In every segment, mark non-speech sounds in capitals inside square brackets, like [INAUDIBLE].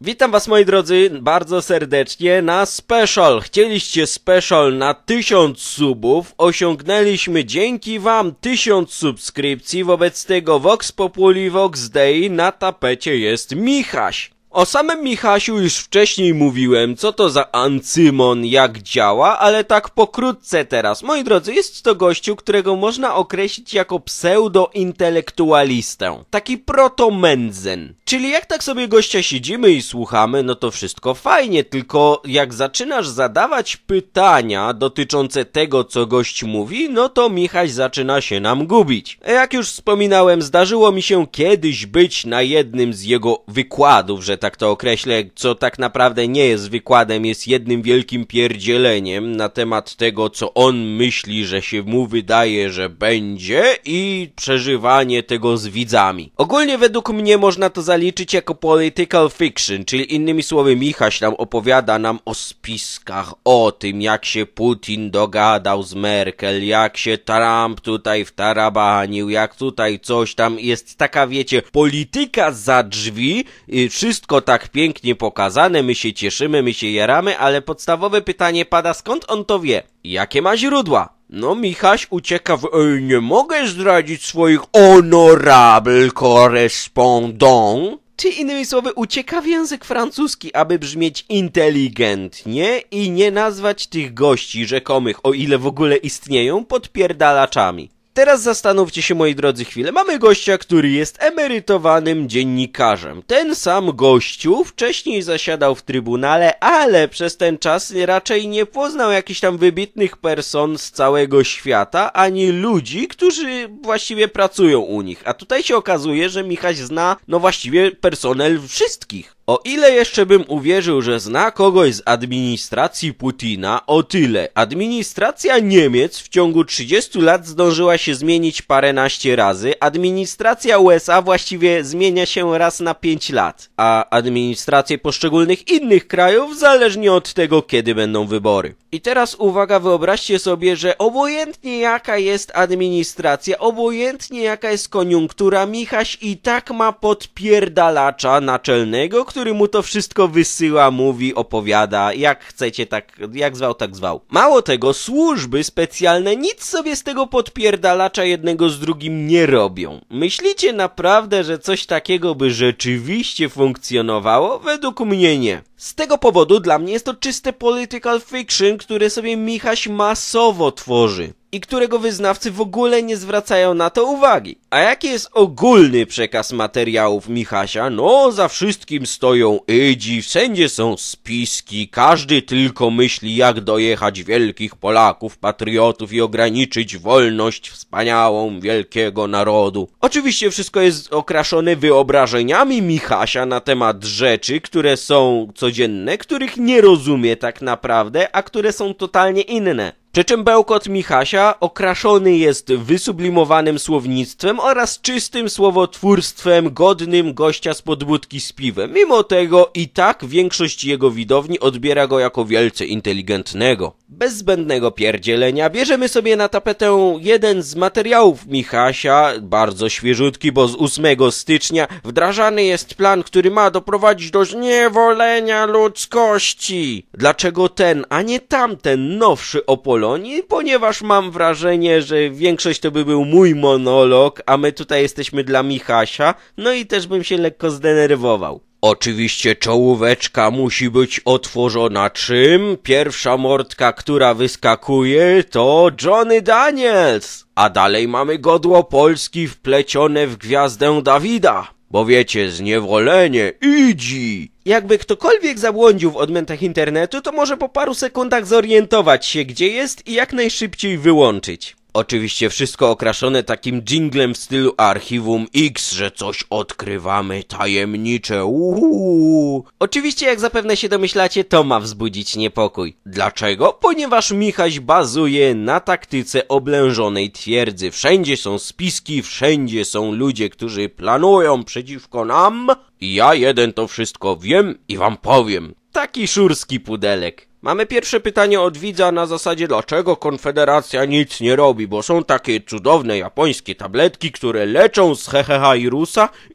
Witam was moi drodzy bardzo serdecznie na special. Chcieliście special na 1000 subów, osiągnęliśmy dzięki wam 1000 subskrypcji, wobec tego Vox Populi Vox Dei na tapecie jest Michaś. O samym Michasiu już wcześniej mówiłem, co to za ancymon, jak działa, ale tak pokrótce teraz. Moi drodzy, jest to gościu, którego można określić jako pseudointelektualistę, Taki proto-mędzen. Czyli jak tak sobie gościa siedzimy i słuchamy, no to wszystko fajnie, tylko jak zaczynasz zadawać pytania dotyczące tego, co gość mówi, no to Michaś zaczyna się nam gubić. Jak już wspominałem, zdarzyło mi się kiedyś być na jednym z jego wykładów, że tak tak to określę, co tak naprawdę nie jest wykładem, jest jednym wielkim pierdzieleniem na temat tego, co on myśli, że się mu wydaje, że będzie i przeżywanie tego z widzami. Ogólnie według mnie można to zaliczyć jako political fiction, czyli innymi słowy Michaś nam opowiada nam o spiskach, o tym jak się Putin dogadał z Merkel, jak się Trump tutaj wtarabanił, jak tutaj coś tam jest taka wiecie, polityka za drzwi, y, wszystko wszystko tak pięknie pokazane, my się cieszymy, my się jaramy, ale podstawowe pytanie pada, skąd on to wie? Jakie ma źródła? No Michaś ucieka w... Ej, nie mogę zdradzić swoich honorable correspondent. Czy innymi słowy ucieka w język francuski, aby brzmieć inteligentnie i nie nazwać tych gości rzekomych, o ile w ogóle istnieją, podpierdalaczami. Teraz zastanówcie się, moi drodzy, chwilę. Mamy gościa, który jest emerytowanym dziennikarzem. Ten sam gościu wcześniej zasiadał w Trybunale, ale przez ten czas raczej nie poznał jakichś tam wybitnych person z całego świata, ani ludzi, którzy właściwie pracują u nich. A tutaj się okazuje, że Michaś zna, no właściwie personel wszystkich. O ile jeszcze bym uwierzył, że zna kogoś z administracji Putina, o tyle administracja Niemiec w ciągu 30 lat zdążyła się zmienić paręnaście razy, administracja USA właściwie zmienia się raz na 5 lat, a administracje poszczególnych innych krajów zależnie od tego, kiedy będą wybory. I teraz uwaga, wyobraźcie sobie, że obojętnie jaka jest administracja, obojętnie jaka jest koniunktura, Michaś i tak ma podpierdalacza naczelnego, który mu to wszystko wysyła, mówi, opowiada, jak chcecie, tak, jak zwał, tak zwał. Mało tego, służby specjalne nic sobie z tego podpierdalacza jednego z drugim nie robią. Myślicie naprawdę, że coś takiego by rzeczywiście funkcjonowało? Według mnie nie. Z tego powodu dla mnie jest to czyste political fiction, które sobie Michaś masowo tworzy i którego wyznawcy w ogóle nie zwracają na to uwagi. A jaki jest ogólny przekaz materiałów Michasia? No, za wszystkim stoją Ydzi, wszędzie są spiski, każdy tylko myśli jak dojechać wielkich Polaków, patriotów i ograniczyć wolność wspaniałą wielkiego narodu. Oczywiście wszystko jest okraszone wyobrażeniami Michasia na temat rzeczy, które są codzienne, których nie rozumie tak naprawdę, a które są totalnie inne. Przy czym bełkot Michasia okraszony jest wysublimowanym słownictwem oraz czystym słowotwórstwem godnym gościa z podbudki z piwem. Mimo tego i tak większość jego widowni odbiera go jako wielce inteligentnego. Bez zbędnego pierdzielenia bierzemy sobie na tapetę jeden z materiałów Michasia, bardzo świeżutki, bo z 8 stycznia wdrażany jest plan, który ma doprowadzić do zniewolenia ludzkości. Dlaczego ten, a nie tamten nowszy o Polonii? Ponieważ mam wrażenie, że większość to by był mój monolog, a my tutaj jesteśmy dla Michasia, no i też bym się lekko zdenerwował. Oczywiście czołóweczka musi być otworzona czym? Pierwsza mordka, która wyskakuje, to Johnny Daniels. A dalej mamy godło Polski wplecione w gwiazdę Dawida. Bo wiecie, zniewolenie idzi. Jakby ktokolwiek zabłądził w odmętach internetu, to może po paru sekundach zorientować się, gdzie jest i jak najszybciej wyłączyć. Oczywiście wszystko okraszone takim dżinglem w stylu Archiwum X, że coś odkrywamy tajemnicze. Uuu. Oczywiście, jak zapewne się domyślacie, to ma wzbudzić niepokój. Dlaczego? Ponieważ Michaś bazuje na taktyce oblężonej twierdzy. Wszędzie są spiski, wszędzie są ludzie, którzy planują przeciwko nam. I ja jeden to wszystko wiem i wam powiem. Taki szurski pudelek. Mamy pierwsze pytanie od widza na zasadzie dlaczego Konfederacja nic nie robi, bo są takie cudowne japońskie tabletki, które leczą z heheha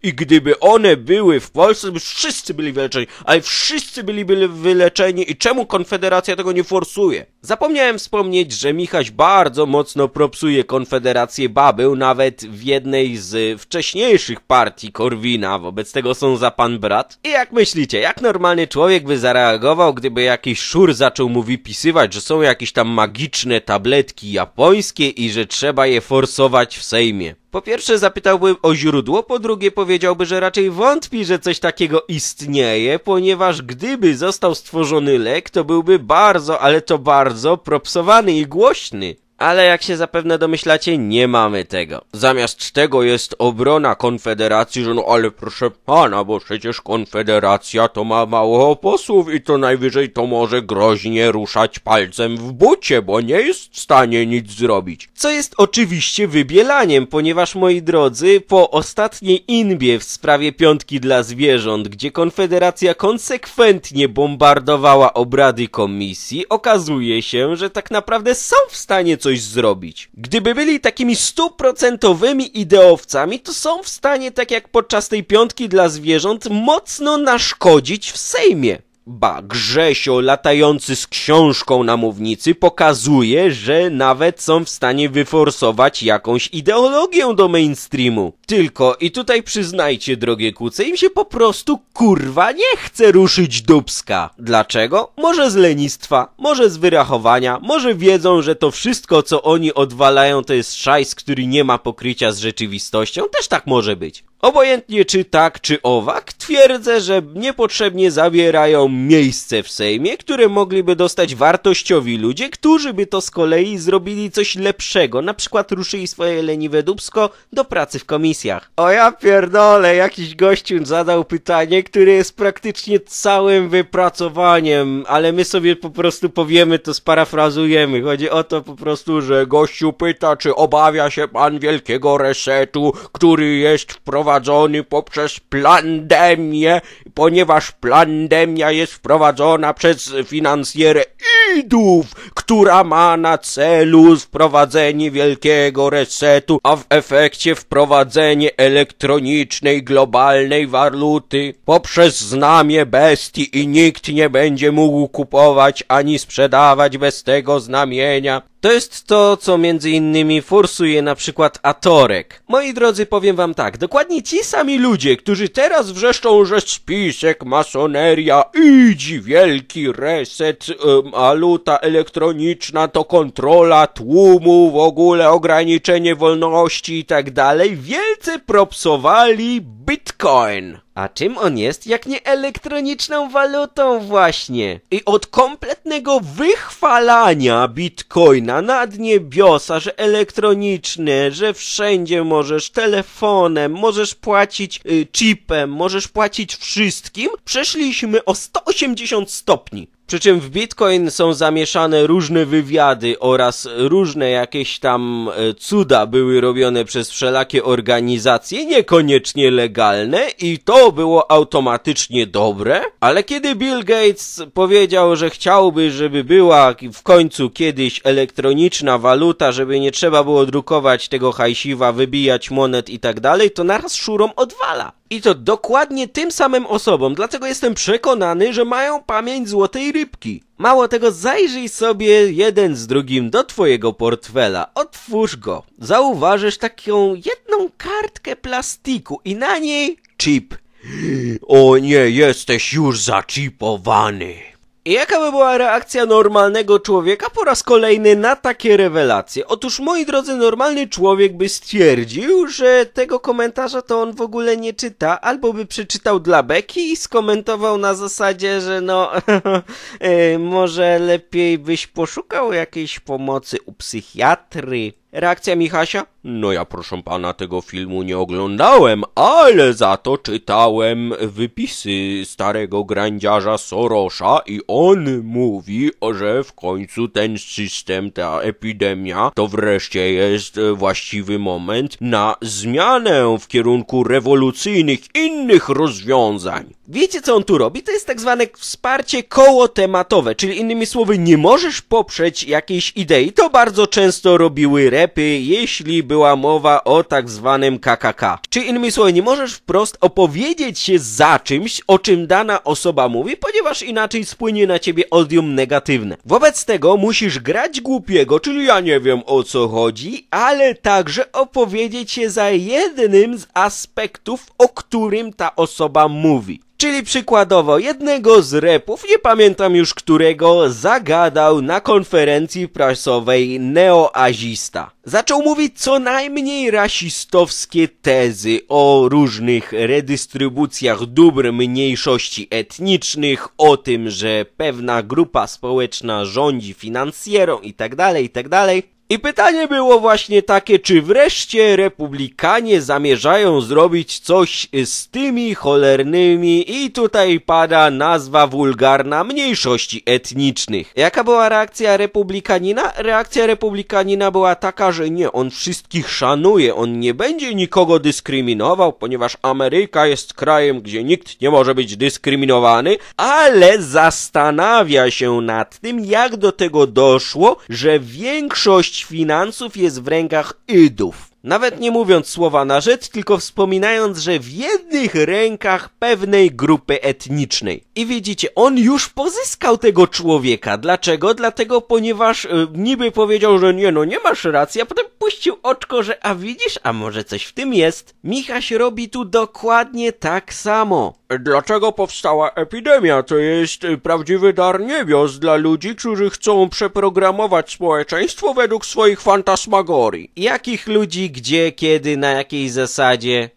i gdyby one były w Polsce, by wszyscy byli wyleczeni, ale wszyscy byliby wyleczeni i czemu Konfederacja tego nie forsuje? Zapomniałem wspomnieć, że Michaś bardzo mocno propsuje Konfederację Babył, nawet w jednej z wcześniejszych partii Korwina, wobec tego są za pan brat. I jak myślicie, jak normalny człowiek by zareagował, gdyby jakiś szur zaczął mu wypisywać, że są jakieś tam magiczne tabletki japońskie i że trzeba je forsować w Sejmie. Po pierwsze zapytałbym o źródło, po drugie powiedziałby, że raczej wątpi, że coś takiego istnieje, ponieważ gdyby został stworzony lek, to byłby bardzo, ale to bardzo propsowany i głośny ale jak się zapewne domyślacie, nie mamy tego. Zamiast tego jest obrona Konfederacji, że no ale proszę pana, bo przecież Konfederacja to ma mało posłów i to najwyżej to może groźnie ruszać palcem w bucie, bo nie jest w stanie nic zrobić. Co jest oczywiście wybielaniem, ponieważ moi drodzy, po ostatniej inbie w sprawie piątki dla zwierząt, gdzie Konfederacja konsekwentnie bombardowała obrady komisji, okazuje się, że tak naprawdę są w stanie coś coś zrobić. Gdyby byli takimi stuprocentowymi ideowcami, to są w stanie, tak jak podczas tej piątki dla zwierząt, mocno naszkodzić w Sejmie. Ba, Grzesio latający z książką na mównicy pokazuje, że nawet są w stanie wyforsować jakąś ideologię do mainstreamu. Tylko, i tutaj przyznajcie, drogie kuce, im się po prostu kurwa nie chce ruszyć dubska. Dlaczego? Może z lenistwa, może z wyrachowania, może wiedzą, że to wszystko, co oni odwalają, to jest szajs, który nie ma pokrycia z rzeczywistością. Też tak może być. Obojętnie czy tak, czy owak, twierdzę, że niepotrzebnie zawierają miejsce w Sejmie, które mogliby dostać wartościowi ludzie, którzy by to z kolei zrobili coś lepszego, na przykład ruszyli swoje leniwe dubsko do pracy w komisjach. O ja pierdolę, jakiś gościu zadał pytanie, które jest praktycznie całym wypracowaniem, ale my sobie po prostu powiemy to, sparafrazujemy. Chodzi o to po prostu, że gościu pyta, czy obawia się pan wielkiego resetu, który jest wprowadzony wprowadzony poprzez plandemię, ponieważ plandemia jest wprowadzona przez finansjerę idów, która ma na celu wprowadzenie wielkiego resetu, a w efekcie wprowadzenie elektronicznej globalnej waluty poprzez znamie bestii i nikt nie będzie mógł kupować ani sprzedawać bez tego znamienia, to jest to, co między innymi forsuje na przykład Atorek. Moi drodzy, powiem wam tak, dokładnie ci sami ludzie, którzy teraz wrzeszczą, że spisek, masoneria, idzi wielki reset, um, elektroniczna to kontrola tłumu, w ogóle ograniczenie wolności i tak dalej, wielce propsowali Bitcoin. A czym on jest, jak nie elektroniczną walutą właśnie? I od kompletnego wychwalania bitcoina na dnie biosa, że elektroniczny, że wszędzie możesz telefonem, możesz płacić y, chipem, możesz płacić wszystkim, przeszliśmy o 180 stopni. Przy czym w Bitcoin są zamieszane różne wywiady oraz różne jakieś tam e, cuda były robione przez wszelakie organizacje, niekoniecznie legalne i to było automatycznie dobre. Ale kiedy Bill Gates powiedział, że chciałby, żeby była w końcu kiedyś elektroniczna waluta, żeby nie trzeba było drukować tego hajsiwa, wybijać monet i tak dalej, to naraz szurom odwala. I to dokładnie tym samym osobom, dlatego jestem przekonany, że mają pamięć złotej rybki. Mało tego, zajrzyj sobie jeden z drugim do twojego portfela, otwórz go. Zauważysz taką jedną kartkę plastiku i na niej chip. [GASPS] O nie, jesteś już zaczipowany. Jaka by była reakcja normalnego człowieka po raz kolejny na takie rewelacje? Otóż, moi drodzy, normalny człowiek by stwierdził, że tego komentarza to on w ogóle nie czyta, albo by przeczytał dla beki i skomentował na zasadzie, że no, [LAUGHS] e, może lepiej byś poszukał jakiejś pomocy u psychiatry. Reakcja Michasia? No ja proszę pana tego filmu nie oglądałem, ale za to czytałem wypisy starego grandziarza Sorosza i on mówi, że w końcu ten system, ta epidemia, to wreszcie jest właściwy moment na zmianę w kierunku rewolucyjnych innych rozwiązań. Wiecie, co on tu robi? To jest tak zwane wsparcie kołotematowe, czyli innymi słowy, nie możesz poprzeć jakiejś idei. To bardzo często robiły repy, jeśli była mowa o tak zwanym KKK. Czyli innymi słowy, nie możesz wprost opowiedzieć się za czymś, o czym dana osoba mówi, ponieważ inaczej spłynie na ciebie odium negatywne. Wobec tego musisz grać głupiego, czyli ja nie wiem o co chodzi, ale także opowiedzieć się za jednym z aspektów, o którym ta osoba mówi. Czyli przykładowo jednego z repów, nie pamiętam już którego, zagadał na konferencji prasowej neoazista. Zaczął mówić co najmniej rasistowskie tezy o różnych redystrybucjach dóbr mniejszości etnicznych, o tym, że pewna grupa społeczna rządzi finansjerą itd., tak itd. Tak i pytanie było właśnie takie, czy wreszcie republikanie zamierzają zrobić coś z tymi cholernymi i tutaj pada nazwa wulgarna mniejszości etnicznych. Jaka była reakcja republikanina? Reakcja republikanina była taka, że nie, on wszystkich szanuje, on nie będzie nikogo dyskryminował, ponieważ Ameryka jest krajem, gdzie nikt nie może być dyskryminowany, ale zastanawia się nad tym, jak do tego doszło, że większość finansów jest w rękach Idów. Nawet nie mówiąc słowa na rzecz, tylko wspominając, że w jednych rękach pewnej grupy etnicznej. I widzicie, on już pozyskał tego człowieka. Dlaczego? Dlatego, ponieważ y, niby powiedział, że nie no, nie masz racji, a potem puścił oczko, że a widzisz, a może coś w tym jest. Michaś robi tu dokładnie tak samo. Dlaczego powstała epidemia? To jest e, prawdziwy dar niebios dla ludzi, którzy chcą przeprogramować społeczeństwo według swoich fantasmagorii. Jakich ludzi gdzie, kiedy, na jakiej zasadzie.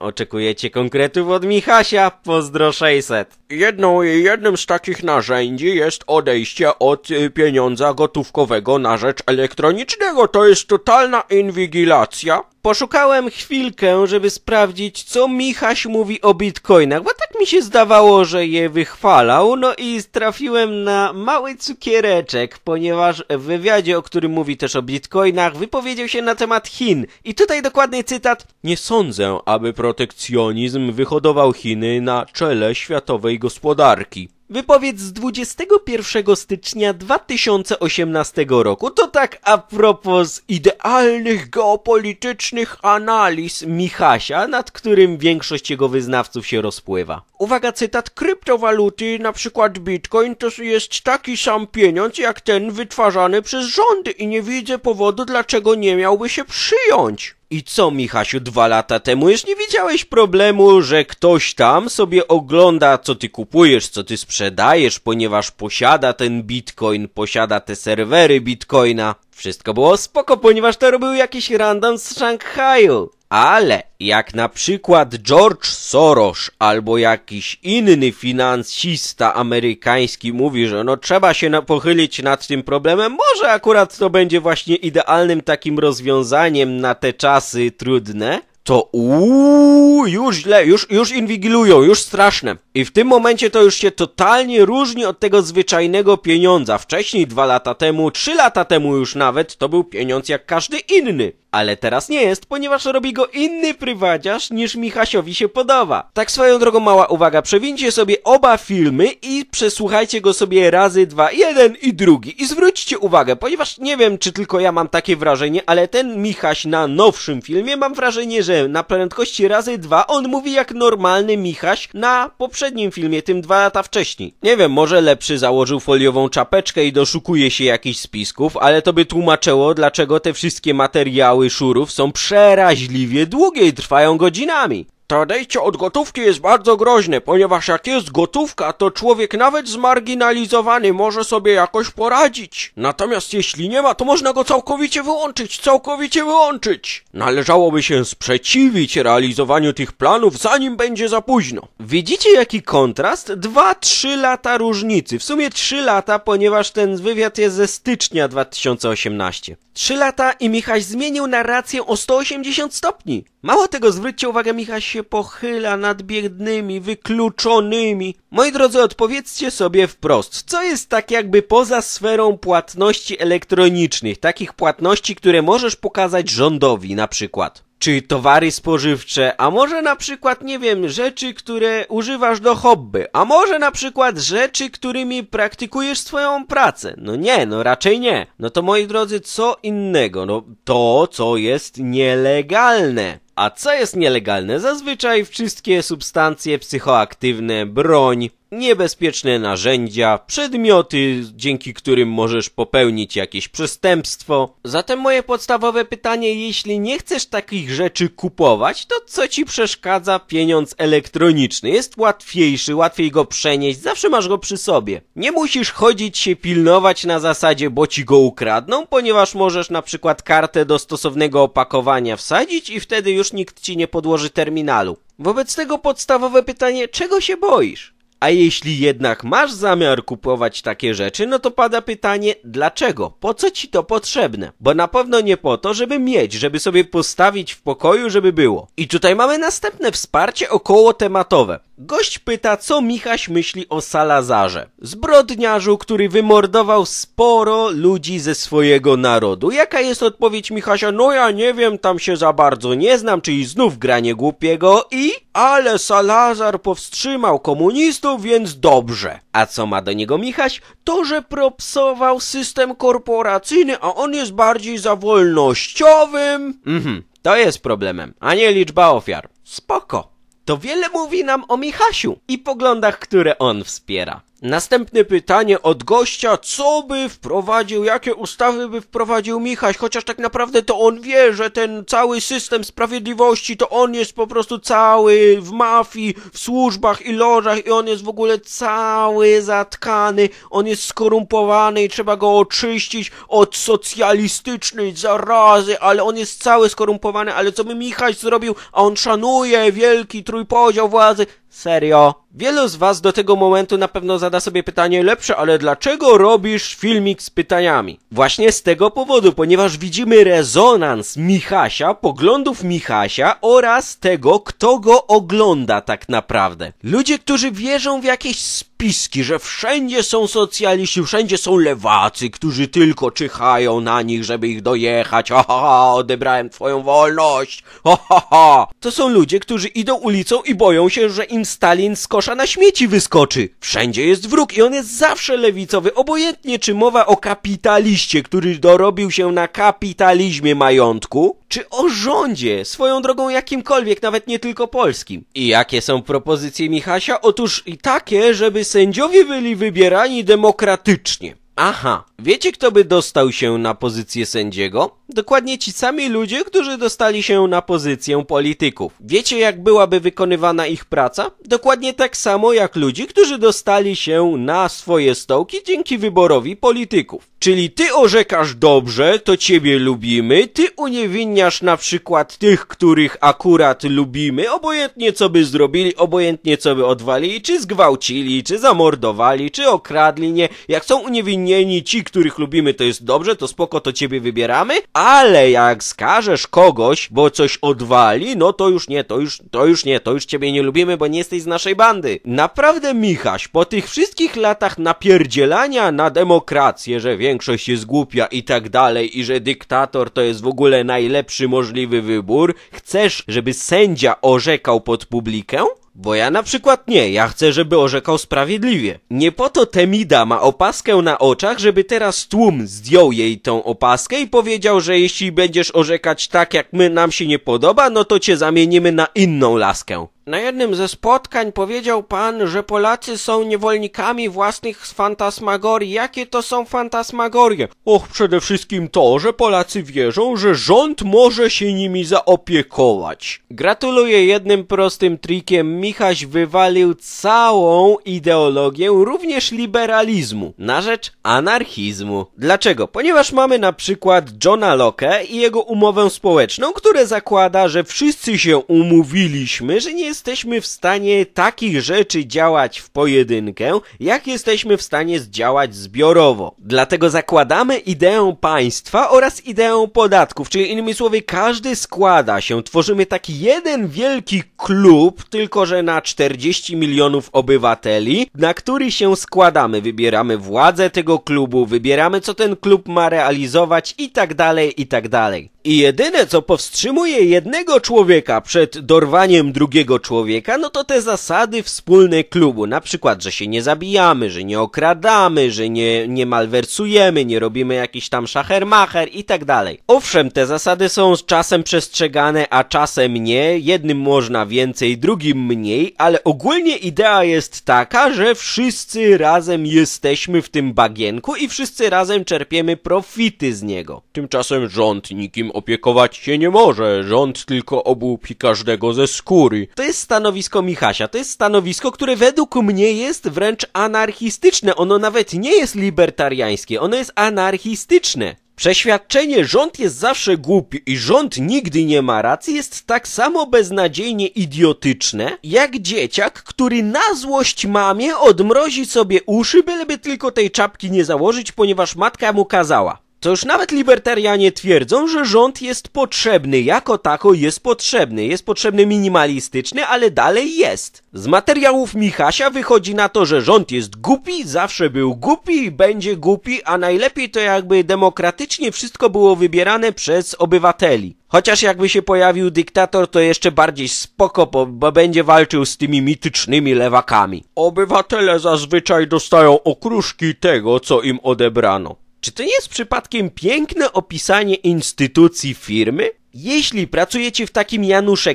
Oczekujecie konkretów od Michasia? Pozdro 600. Jedną, jednym z takich narzędzi jest odejście od y, pieniądza gotówkowego na rzecz elektronicznego. To jest totalna inwigilacja Poszukałem chwilkę, żeby sprawdzić, co Michaś mówi o bitcoinach, bo tak mi się zdawało, że je wychwalał, no i trafiłem na mały cukiereczek, ponieważ w wywiadzie, o którym mówi też o bitcoinach, wypowiedział się na temat Chin. I tutaj dokładny cytat. Nie sądzę, aby protekcjonizm wyhodował Chiny na czele światowej gospodarki. Wypowiedź z 21 stycznia 2018 roku. To tak a propos idealnych geopolitycznych analiz Michasia, nad którym większość jego wyznawców się rozpływa. Uwaga, cytat. Kryptowaluty, na przykład bitcoin, to jest taki sam pieniądz jak ten wytwarzany przez rządy i nie widzę powodu, dlaczego nie miałby się przyjąć. I co, Michasiu, dwa lata temu już nie widziałeś problemu, że ktoś tam sobie ogląda, co ty kupujesz, co ty sprzedajesz, ponieważ posiada ten bitcoin, posiada te serwery bitcoina. Wszystko było spoko, ponieważ to robił jakiś random z Szanghaju. Ale jak na przykład George Soros albo jakiś inny finansista amerykański mówi, że no trzeba się pochylić nad tym problemem, może akurat to będzie właśnie idealnym takim rozwiązaniem na te czasy trudne, to uuu, już źle, już, już inwigilują, już straszne. I w tym momencie to już się totalnie różni od tego zwyczajnego pieniądza. Wcześniej, dwa lata temu, trzy lata temu już nawet, to był pieniądz jak każdy inny ale teraz nie jest, ponieważ robi go inny prywadziarz niż Michasiowi się podoba. Tak swoją drogą mała uwaga, przewincie sobie oba filmy i przesłuchajcie go sobie razy dwa, jeden i drugi. I zwróćcie uwagę, ponieważ nie wiem, czy tylko ja mam takie wrażenie, ale ten Michaś na nowszym filmie mam wrażenie, że na prędkości razy dwa on mówi jak normalny Michaś na poprzednim filmie, tym dwa lata wcześniej. Nie wiem, może lepszy założył foliową czapeczkę i doszukuje się jakichś spisków, ale to by tłumaczyło, dlaczego te wszystkie materiały szurów są przeraźliwie długie i trwają godzinami. To odejście od gotówki jest bardzo groźne, ponieważ jak jest gotówka, to człowiek nawet zmarginalizowany może sobie jakoś poradzić. Natomiast jeśli nie ma, to można go całkowicie wyłączyć, całkowicie wyłączyć. Należałoby się sprzeciwić realizowaniu tych planów, zanim będzie za późno. Widzicie jaki kontrast? Dwa, trzy lata różnicy. W sumie trzy lata, ponieważ ten wywiad jest ze stycznia 2018. Trzy lata i Michaś zmienił narrację o 180 stopni. Mało tego, zwróćcie uwagę, Micha się pochyla nad biednymi, wykluczonymi. Moi drodzy, odpowiedzcie sobie wprost, co jest tak jakby poza sferą płatności elektronicznych, takich płatności, które możesz pokazać rządowi na przykład? Czy towary spożywcze, a może na przykład, nie wiem, rzeczy, które używasz do hobby, a może na przykład rzeczy, którymi praktykujesz swoją pracę? No nie, no raczej nie. No to moi drodzy, co innego? No to, co jest nielegalne. A co jest nielegalne? Zazwyczaj wszystkie substancje psychoaktywne, broń, niebezpieczne narzędzia, przedmioty, dzięki którym możesz popełnić jakieś przestępstwo. Zatem moje podstawowe pytanie, jeśli nie chcesz takich rzeczy kupować, to co ci przeszkadza pieniądz elektroniczny? Jest łatwiejszy, łatwiej go przenieść, zawsze masz go przy sobie. Nie musisz chodzić się pilnować na zasadzie, bo ci go ukradną, ponieważ możesz na przykład kartę do stosownego opakowania wsadzić i wtedy już nikt ci nie podłoży terminalu. Wobec tego podstawowe pytanie, czego się boisz? A jeśli jednak masz zamiar kupować takie rzeczy, no to pada pytanie, dlaczego? Po co ci to potrzebne? Bo na pewno nie po to, żeby mieć, żeby sobie postawić w pokoju, żeby było. I tutaj mamy następne wsparcie około tematowe. Gość pyta, co Michaś myśli o Salazarze. Zbrodniarzu, który wymordował sporo ludzi ze swojego narodu. Jaka jest odpowiedź Michasia? No ja nie wiem, tam się za bardzo nie znam, czyli znów granie głupiego i... Ale Salazar powstrzymał komunistów to więc dobrze. A co ma do niego Michaś? To, że propsował system korporacyjny, a on jest bardziej za wolnościowym. Mhm, to jest problemem, a nie liczba ofiar. Spoko. To wiele mówi nam o Michasiu i poglądach, które on wspiera. Następne pytanie od gościa, co by wprowadził, jakie ustawy by wprowadził Michaś, chociaż tak naprawdę to on wie, że ten cały system sprawiedliwości, to on jest po prostu cały w mafii, w służbach i lożach i on jest w ogóle cały zatkany, on jest skorumpowany i trzeba go oczyścić od socjalistycznej zarazy, ale on jest cały skorumpowany, ale co by Michaś zrobił, a on szanuje wielki trójpodział władzy, Serio. Wielu z was do tego momentu na pewno zada sobie pytanie lepsze, ale dlaczego robisz filmik z pytaniami? Właśnie z tego powodu, ponieważ widzimy rezonans Michasia, poglądów Michasia oraz tego, kto go ogląda tak naprawdę. Ludzie, którzy wierzą w jakieś spiski, że wszędzie są socjaliści, wszędzie są lewacy, którzy tylko czyhają na nich, żeby ich dojechać. Ha, ha, ha odebrałem twoją wolność. Ha, ha, ha. To są ludzie, którzy idą ulicą i boją się, że im Stalin z kosza na śmieci wyskoczy. Wszędzie jest wróg i on jest zawsze lewicowy, obojętnie czy mowa o kapitaliście, który dorobił się na kapitalizmie majątku, czy o rządzie, swoją drogą jakimkolwiek, nawet nie tylko polskim. I jakie są propozycje Michasia? Otóż i takie, żeby sędziowie byli wybierani demokratycznie. Aha, wiecie kto by dostał się na pozycję sędziego? Dokładnie ci sami ludzie, którzy dostali się na pozycję polityków. Wiecie jak byłaby wykonywana ich praca? Dokładnie tak samo jak ludzi, którzy dostali się na swoje stołki dzięki wyborowi polityków. Czyli ty orzekasz dobrze, to ciebie lubimy, ty uniewinniasz na przykład tych, których akurat lubimy, obojętnie co by zrobili, obojętnie co by odwalili, czy zgwałcili, czy zamordowali, czy okradli, nie. Jak są uniewinni imieni ci, których lubimy, to jest dobrze, to spoko, to ciebie wybieramy, ale jak skażesz kogoś, bo coś odwali, no to już nie, to już, to już nie, to już ciebie nie lubimy, bo nie jesteś z naszej bandy. Naprawdę, Michaś, po tych wszystkich latach napierdzielania na demokrację, że większość jest głupia i tak dalej, i że dyktator to jest w ogóle najlepszy możliwy wybór, chcesz, żeby sędzia orzekał pod publikę? Bo ja na przykład nie, ja chcę, żeby orzekał sprawiedliwie. Nie po to Temida ma opaskę na oczach, żeby teraz tłum zdjął jej tą opaskę i powiedział, że jeśli będziesz orzekać tak, jak my nam się nie podoba, no to cię zamienimy na inną laskę. Na jednym ze spotkań powiedział pan, że Polacy są niewolnikami własnych fantasmagorii. Jakie to są fantasmagorie? Och, przede wszystkim to, że Polacy wierzą, że rząd może się nimi zaopiekować. Gratuluję jednym prostym trikiem. Michaś wywalił całą ideologię, również liberalizmu, na rzecz anarchizmu. Dlaczego? Ponieważ mamy na przykład Johna Locke i jego umowę społeczną, które zakłada, że wszyscy się umówiliśmy, że nie jesteśmy w stanie takich rzeczy działać w pojedynkę, jak jesteśmy w stanie zdziałać zbiorowo. Dlatego zakładamy ideę państwa oraz ideę podatków, czyli innymi słowy każdy składa się, tworzymy taki jeden wielki klub, tylko że na 40 milionów obywateli, na który się składamy. Wybieramy władzę tego klubu, wybieramy co ten klub ma realizować i tak dalej, i tak dalej. I jedyne, co powstrzymuje jednego człowieka przed dorwaniem drugiego człowieka, no to te zasady wspólne klubu. Na przykład, że się nie zabijamy, że nie okradamy, że nie, nie malwersujemy, nie robimy jakiś tam szachermacher i tak dalej. Owszem, te zasady są z czasem przestrzegane, a czasem nie. Jednym można więcej, drugim mniej, ale ogólnie idea jest taka, że wszyscy razem jesteśmy w tym bagienku i wszyscy razem czerpiemy profity z niego. Tymczasem rząd nikim opiekować się nie może, rząd tylko obłupi każdego ze skóry. To jest stanowisko Michasia, to jest stanowisko, które według mnie jest wręcz anarchistyczne, ono nawet nie jest libertariańskie, ono jest anarchistyczne. Przeświadczenie rząd jest zawsze głupi i rząd nigdy nie ma racji jest tak samo beznadziejnie idiotyczne, jak dzieciak, który na złość mamie odmrozi sobie uszy, byleby tylko tej czapki nie założyć, ponieważ matka mu kazała. To już nawet libertarianie twierdzą, że rząd jest potrzebny, jako tako jest potrzebny. Jest potrzebny minimalistyczny, ale dalej jest. Z materiałów Michasia wychodzi na to, że rząd jest głupi, zawsze był głupi i będzie głupi, a najlepiej to jakby demokratycznie wszystko było wybierane przez obywateli. Chociaż jakby się pojawił dyktator, to jeszcze bardziej spoko, bo, bo będzie walczył z tymi mitycznymi lewakami. Obywatele zazwyczaj dostają okruszki tego, co im odebrano. Czy to nie jest przypadkiem piękne opisanie instytucji firmy? Jeśli pracujecie w takim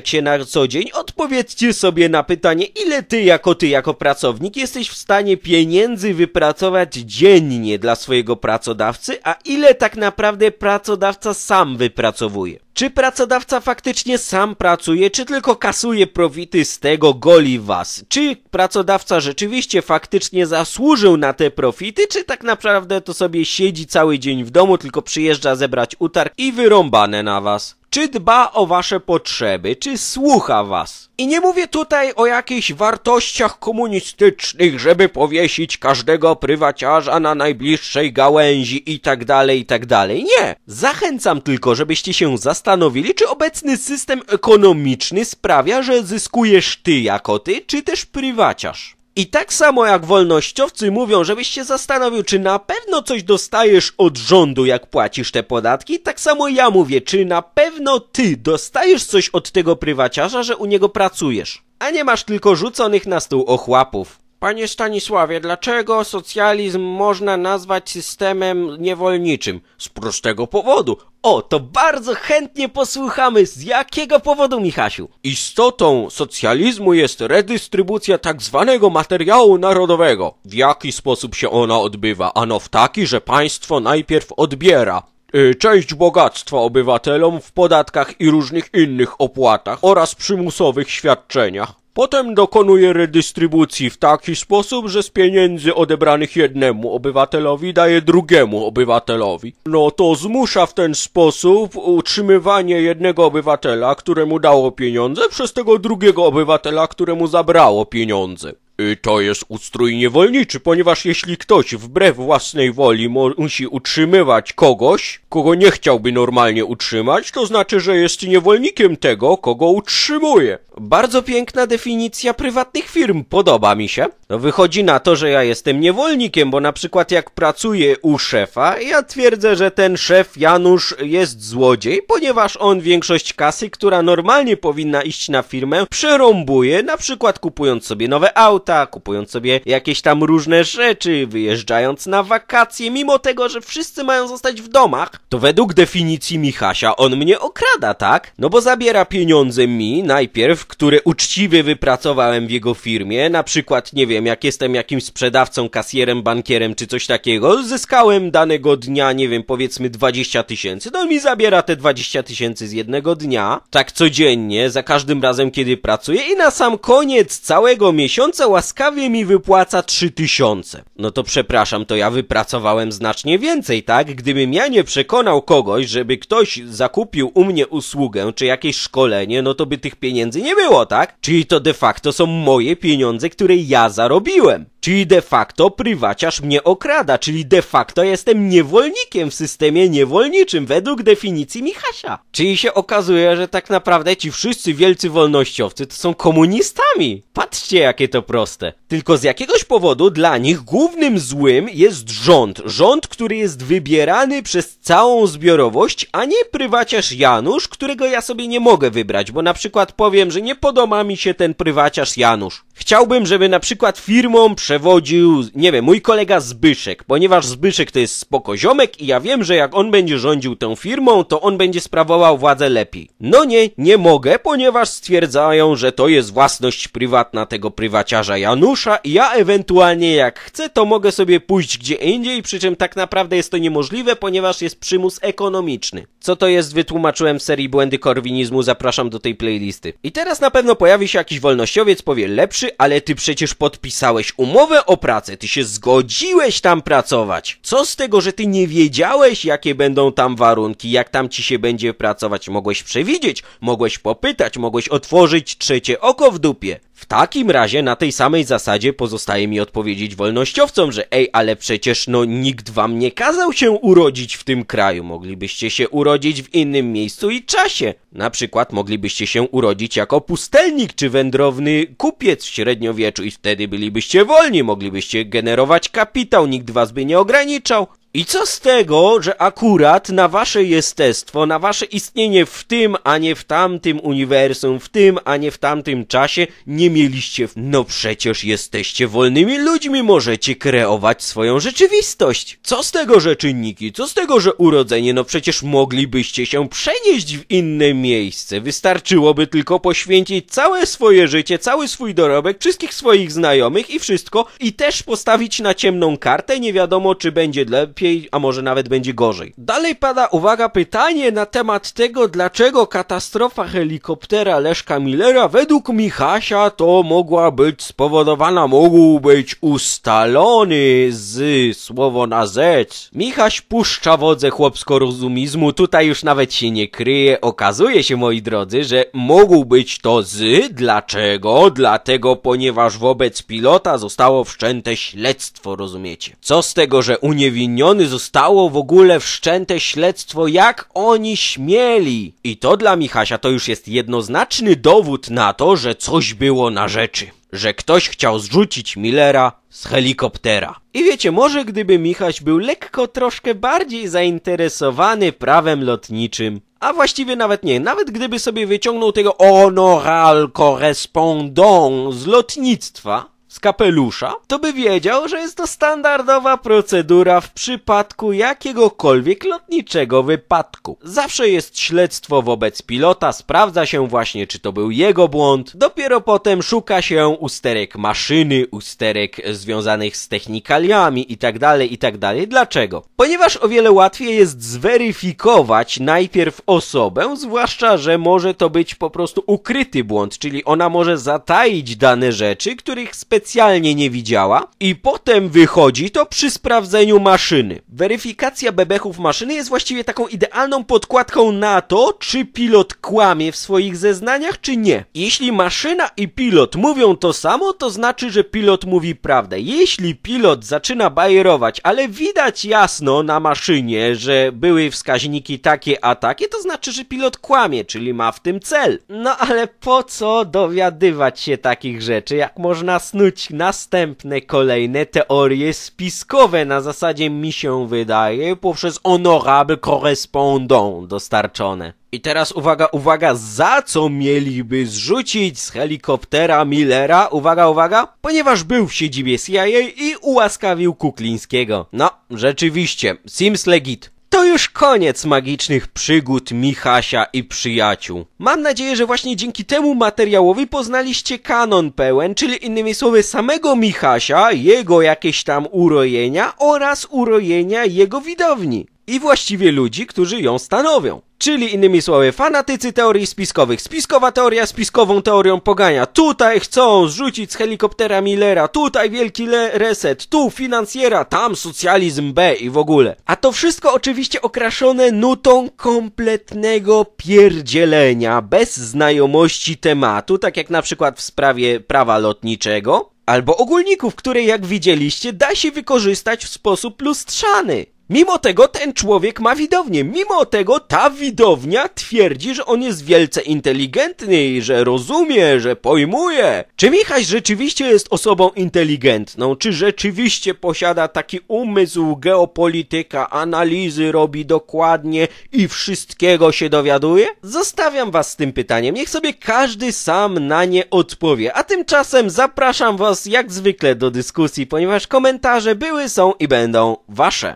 się na co dzień, odpowiedzcie sobie na pytanie, ile ty jako ty, jako pracownik jesteś w stanie pieniędzy wypracować dziennie dla swojego pracodawcy, a ile tak naprawdę pracodawca sam wypracowuje. Czy pracodawca faktycznie sam pracuje, czy tylko kasuje profity z tego goli was? Czy pracodawca rzeczywiście faktycznie zasłużył na te profity, czy tak naprawdę to sobie siedzi cały dzień w domu, tylko przyjeżdża zebrać utarg i wyrąbane na was? Czy dba o wasze potrzeby, czy słucha was? I nie mówię tutaj o jakichś wartościach komunistycznych, żeby powiesić każdego prywaciarza na najbliższej gałęzi i tak dalej, i tak dalej. Nie! Zachęcam tylko, żebyście się zastanowili, czy obecny system ekonomiczny sprawia, że zyskujesz ty jako ty, czy też prywaciarz. I tak samo jak wolnościowcy mówią, żebyś się zastanowił, czy na pewno coś dostajesz od rządu, jak płacisz te podatki, tak samo ja mówię, czy na pewno ty dostajesz coś od tego prywaciarza, że u niego pracujesz, a nie masz tylko rzuconych na stół ochłapów. Panie Stanisławie, dlaczego socjalizm można nazwać systemem niewolniczym? Z prostego powodu. O, to bardzo chętnie posłuchamy, z jakiego powodu, Michasiu? Istotą socjalizmu jest redystrybucja tak zwanego materiału narodowego. W jaki sposób się ona odbywa? Ano w taki, że państwo najpierw odbiera, y, część bogactwa obywatelom w podatkach i różnych innych opłatach oraz przymusowych świadczeniach. Potem dokonuje redystrybucji w taki sposób, że z pieniędzy odebranych jednemu obywatelowi daje drugiemu obywatelowi. No to zmusza w ten sposób utrzymywanie jednego obywatela, któremu dało pieniądze, przez tego drugiego obywatela, któremu zabrało pieniądze. Y, to jest ustrój niewolniczy, ponieważ jeśli ktoś wbrew własnej woli musi utrzymywać kogoś, kogo nie chciałby normalnie utrzymać, to znaczy, że jest niewolnikiem tego, kogo utrzymuje. Bardzo piękna definicja prywatnych firm, podoba mi się. No wychodzi na to, że ja jestem niewolnikiem, bo na przykład jak pracuję u szefa, ja twierdzę, że ten szef Janusz jest złodziej, ponieważ on większość kasy, która normalnie powinna iść na firmę, przerąbuje, na przykład kupując sobie nowe auta, auta, kupując sobie jakieś tam różne rzeczy, wyjeżdżając na wakacje, mimo tego, że wszyscy mają zostać w domach, to według definicji Michasia on mnie okrada, tak? No bo zabiera pieniądze mi najpierw, które uczciwie wypracowałem w jego firmie, na przykład, nie wiem, jak jestem jakimś sprzedawcą, kasjerem, bankierem czy coś takiego, zyskałem danego dnia, nie wiem, powiedzmy 20 tysięcy, no mi zabiera te 20 tysięcy z jednego dnia, tak codziennie, za każdym razem, kiedy pracuję i na sam koniec całego miesiąca łaskawie mi wypłaca trzy tysiące. No to przepraszam, to ja wypracowałem znacznie więcej, tak? Gdybym ja nie przekonał kogoś, żeby ktoś zakupił u mnie usługę czy jakieś szkolenie, no to by tych pieniędzy nie było, tak? Czyli to de facto są moje pieniądze, które ja zarobiłem. Czyli de facto prywaciarz mnie okrada, czyli de facto jestem niewolnikiem w systemie niewolniczym według definicji Michasia. Czyli się okazuje, że tak naprawdę ci wszyscy wielcy wolnościowcy to są komunistami. Patrzcie jakie to proste. Tylko z jakiegoś powodu dla nich głównym złym jest rząd. Rząd, który jest wybierany przez całą zbiorowość, a nie prywaciarz Janusz, którego ja sobie nie mogę wybrać, bo na przykład powiem, że nie podoba mi się ten prywaciarz Janusz. Chciałbym, żeby na przykład firmą przewodził, nie wiem, mój kolega Zbyszek, ponieważ Zbyszek to jest spokoziomek i ja wiem, że jak on będzie rządził tą firmą, to on będzie sprawował władzę lepiej. No nie, nie mogę, ponieważ stwierdzają, że to jest własność prywatna tego prywaciarza Janusza i ja ewentualnie jak chcę, to mogę sobie pójść gdzie indziej, przy czym tak naprawdę jest to niemożliwe, ponieważ jest przymus ekonomiczny. Co to jest, wytłumaczyłem serii błędy korwinizmu, zapraszam do tej playlisty. I teraz na pewno pojawi się jakiś wolnościowiec, powie lepszy ale ty przecież podpisałeś umowę o pracę, ty się zgodziłeś tam pracować. Co z tego, że ty nie wiedziałeś, jakie będą tam warunki, jak tam ci się będzie pracować? Mogłeś przewidzieć, mogłeś popytać, mogłeś otworzyć trzecie oko w dupie. W takim razie na tej samej zasadzie pozostaje mi odpowiedzieć wolnościowcom, że ej, ale przecież no nikt wam nie kazał się urodzić w tym kraju. Moglibyście się urodzić w innym miejscu i czasie. Na przykład moglibyście się urodzić jako pustelnik czy wędrowny kupiec w średniowieczu i wtedy bylibyście wolni, moglibyście generować kapitał, nikt was by nie ograniczał. I co z tego, że akurat na wasze jestestwo, na wasze istnienie w tym, a nie w tamtym uniwersum, w tym, a nie w tamtym czasie nie mieliście... No przecież jesteście wolnymi ludźmi, możecie kreować swoją rzeczywistość. Co z tego, że czynniki? Co z tego, że urodzenie? No przecież moglibyście się przenieść w inne miejsce. Wystarczyłoby tylko poświęcić całe swoje życie, cały swój dorobek, wszystkich swoich znajomych i wszystko i też postawić na ciemną kartę, nie wiadomo czy będzie dla lepiej, a może nawet będzie gorzej. Dalej pada, uwaga, pytanie na temat tego, dlaczego katastrofa helikoptera Leszka Millera według Michasia to mogła być spowodowana, mógł być ustalony z słowo na Z. Michaś puszcza wodze chłopsko-rozumizmu, tutaj już nawet się nie kryje. Okazuje się, moi drodzy, że mógł być to z, dlaczego? Dlatego, ponieważ wobec pilota zostało wszczęte śledztwo, rozumiecie? Co z tego, że uniewinniony strony zostało w ogóle wszczęte śledztwo, jak oni śmieli. I to dla Michasia to już jest jednoznaczny dowód na to, że coś było na rzeczy. Że ktoś chciał zrzucić Millera z helikoptera. I wiecie, może gdyby Michaś był lekko troszkę bardziej zainteresowany prawem lotniczym, a właściwie nawet nie, nawet gdyby sobie wyciągnął tego honoral correspondant z lotnictwa, z kapelusza, to by wiedział, że jest to standardowa procedura w przypadku jakiegokolwiek lotniczego wypadku. Zawsze jest śledztwo wobec pilota, sprawdza się właśnie, czy to był jego błąd. Dopiero potem szuka się usterek maszyny, usterek związanych z technikaliami itd., tak itd. Tak Dlaczego? Ponieważ o wiele łatwiej jest zweryfikować najpierw osobę, zwłaszcza, że może to być po prostu ukryty błąd, czyli ona może zataić dane rzeczy, których specjalnie specjalnie nie widziała i potem wychodzi to przy sprawdzeniu maszyny. Weryfikacja bebechów maszyny jest właściwie taką idealną podkładką na to, czy pilot kłamie w swoich zeznaniach, czy nie. Jeśli maszyna i pilot mówią to samo, to znaczy, że pilot mówi prawdę. Jeśli pilot zaczyna bajerować, ale widać jasno na maszynie, że były wskaźniki takie a takie, to znaczy, że pilot kłamie, czyli ma w tym cel. No ale po co dowiadywać się takich rzeczy, jak można snuć następne kolejne teorie spiskowe na zasadzie mi się wydaje poprzez honorable correspondant dostarczone. I teraz uwaga, uwaga, za co mieliby zrzucić z helikoptera Millera, uwaga, uwaga, ponieważ był w siedzibie CIA i ułaskawił Kuklińskiego. No, rzeczywiście, Sims legit to już koniec magicznych przygód Michasia i przyjaciół. Mam nadzieję, że właśnie dzięki temu materiałowi poznaliście kanon pełen, czyli innymi słowy samego Michasia, jego jakieś tam urojenia oraz urojenia jego widowni i właściwie ludzi, którzy ją stanowią. Czyli innymi słowy, fanatycy teorii spiskowych. Spiskowa teoria spiskową teorią pogania. Tutaj chcą zrzucić z helikoptera Millera, tutaj wielki reset, tu finansjera, tam socjalizm B i w ogóle. A to wszystko oczywiście okraszone nutą kompletnego pierdzielenia, bez znajomości tematu, tak jak na przykład w sprawie prawa lotniczego, albo ogólników, które jak widzieliście da się wykorzystać w sposób lustrzany. Mimo tego ten człowiek ma widownię. Mimo tego ta widownia twierdzi, że on jest wielce inteligentny i że rozumie, że pojmuje. Czy Michaś rzeczywiście jest osobą inteligentną? Czy rzeczywiście posiada taki umysł geopolityka, analizy robi dokładnie i wszystkiego się dowiaduje? Zostawiam was z tym pytaniem. Niech sobie każdy sam na nie odpowie. A tymczasem zapraszam was jak zwykle do dyskusji, ponieważ komentarze były, są i będą wasze.